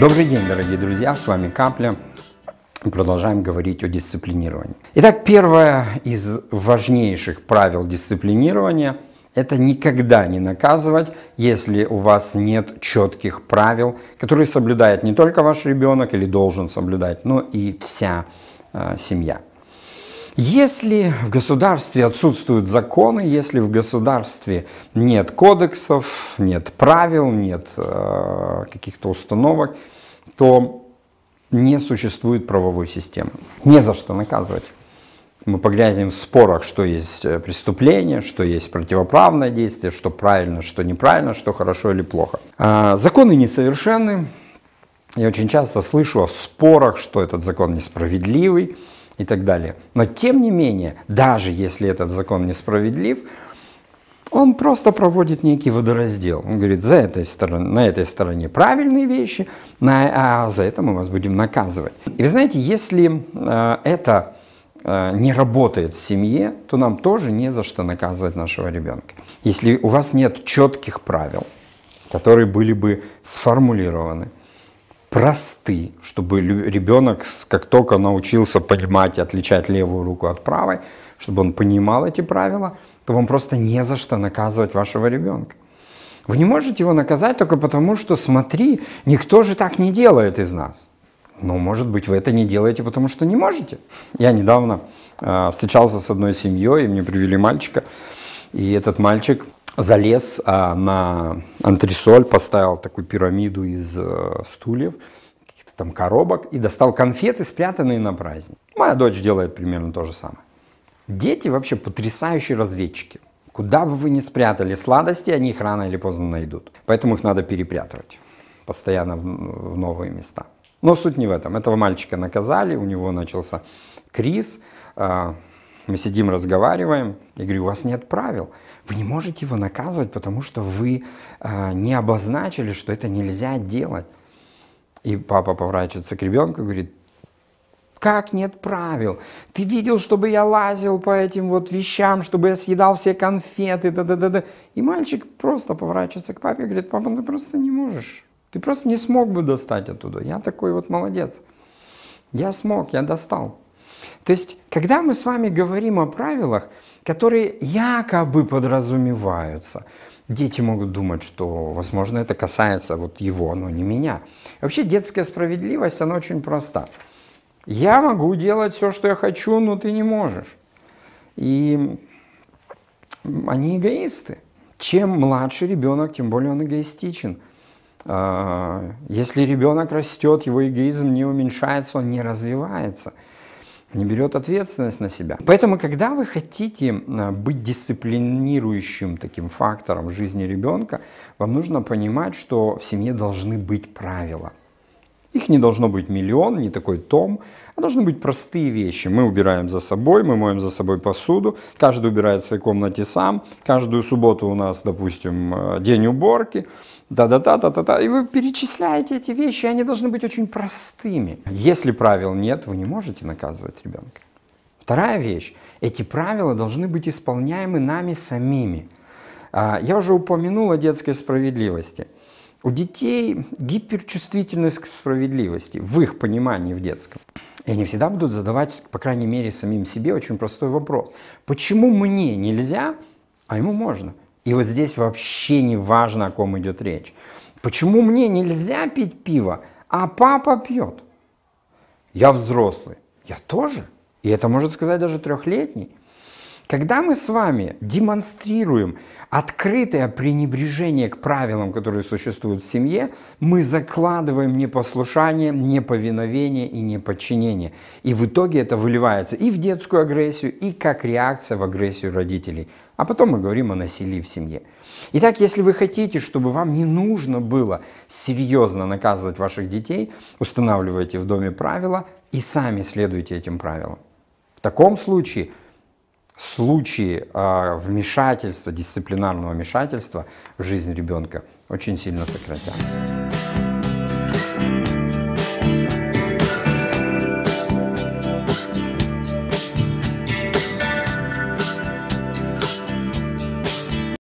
Добрый день, дорогие друзья, с вами Капля. Продолжаем говорить о дисциплинировании. Итак, первое из важнейших правил дисциплинирования – это никогда не наказывать, если у вас нет четких правил, которые соблюдает не только ваш ребенок или должен соблюдать, но и вся э, семья. Если в государстве отсутствуют законы, если в государстве нет кодексов, нет правил, нет э, каких-то установок, то не существует правовой системы. Не за что наказывать. Мы погрязнем в спорах, что есть э, преступление, что есть противоправное действие, что правильно, что неправильно, что хорошо или плохо. А, законы несовершенны. Я очень часто слышу о спорах, что этот закон несправедливый и так далее. Но тем не менее, даже если этот закон несправедлив, он просто проводит некий водораздел. Он говорит, за этой стороне, на этой стороне правильные вещи, на, а за это мы вас будем наказывать. И вы знаете, если э, это э, не работает в семье, то нам тоже не за что наказывать нашего ребенка. Если у вас нет четких правил, которые были бы сформулированы, просты, чтобы ребенок, как только научился понимать и отличать левую руку от правой, чтобы он понимал эти правила, то вам просто не за что наказывать вашего ребенка. Вы не можете его наказать только потому, что, смотри, никто же так не делает из нас. Но, ну, может быть, вы это не делаете, потому что не можете. Я недавно э, встречался с одной семьей, и мне привели мальчика. И этот мальчик залез а, на антресоль, поставил такую пирамиду из э, стульев, каких-то там коробок, и достал конфеты, спрятанные на праздник. Моя дочь делает примерно то же самое. Дети вообще потрясающие разведчики. Куда бы вы ни спрятали сладости, они их рано или поздно найдут. Поэтому их надо перепрятывать постоянно в, в новые места. Но суть не в этом. Этого мальчика наказали, у него начался криз. Э, мы сидим, разговариваем. Я говорю, у вас нет правил. Вы не можете его наказывать, потому что вы э, не обозначили, что это нельзя делать. И папа поворачивается к ребенку и говорит, как нет правил? Ты видел, чтобы я лазил по этим вот вещам, чтобы я съедал все конфеты, да да да да И мальчик просто поворачивается к папе и говорит, папа, ну ты просто не можешь. Ты просто не смог бы достать оттуда. Я такой вот молодец. Я смог, я достал. То есть, когда мы с вами говорим о правилах, которые якобы подразумеваются, дети могут думать, что, возможно, это касается вот его, но не меня. Вообще детская справедливость, она очень проста. Я могу делать все, что я хочу, но ты не можешь. И они эгоисты. Чем младше ребенок, тем более он эгоистичен. А, если ребенок растет, его эгоизм не уменьшается, он не развивается не берет ответственность на себя. Поэтому, когда вы хотите а, быть дисциплинирующим таким фактором в жизни ребенка, вам нужно понимать, что в семье должны быть правила. Их не должно быть миллион, не такой том, а должны быть простые вещи. Мы убираем за собой, мы моем за собой посуду, каждый убирает в своей комнате сам, каждую субботу у нас, допустим, э, день уборки, да-да-да, да-да-да. И вы перечисляете эти вещи, и они должны быть очень простыми. Если правил нет, вы не можете наказывать ребенка. Вторая вещь. Эти правила должны быть исполняемы нами самими. А, я уже упомянул о детской справедливости. У детей гиперчувствительность к справедливости, в их понимании в детском. И они всегда будут задавать, по крайней мере, самим себе очень простой вопрос. Почему мне нельзя, а ему можно? И вот здесь вообще не важно, о ком идет речь. Почему мне нельзя пить пиво, а папа пьет? Я взрослый. Я тоже. И это может сказать даже трехлетний. Когда мы с вами демонстрируем открытое пренебрежение к правилам, которые существуют в семье, мы закладываем непослушание, неповиновение и неподчинение. И в итоге это выливается и в детскую агрессию, и как реакция в агрессию родителей. А потом мы говорим о насилии в семье. Итак, если вы хотите, чтобы вам не нужно было серьезно наказывать ваших детей, устанавливайте в доме правила и сами следуйте этим правилам. В таком случае случаи а, вмешательства, дисциплинарного вмешательства в жизнь ребенка очень сильно сократятся.